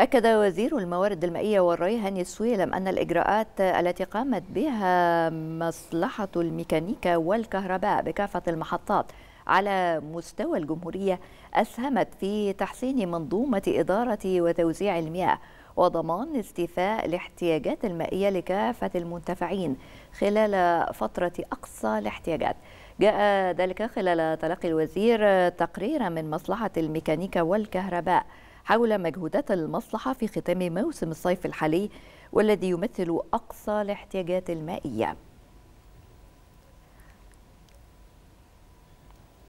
أكد وزير الموارد المائية والري هاني السويلم أن الإجراءات التي قامت بها مصلحة الميكانيكا والكهرباء بكافة المحطات على مستوى الجمهورية أسهمت في تحسين منظومة إدارة وتوزيع المياه وضمان استيفاء الاحتياجات المائية لكافة المنتفعين خلال فترة أقصى الاحتياجات جاء ذلك خلال تلقي الوزير تقريرا من مصلحة الميكانيكا والكهرباء حول مجهودات المصلحة في ختام موسم الصيف الحالي والذي يمثل أقصى الاحتياجات المائية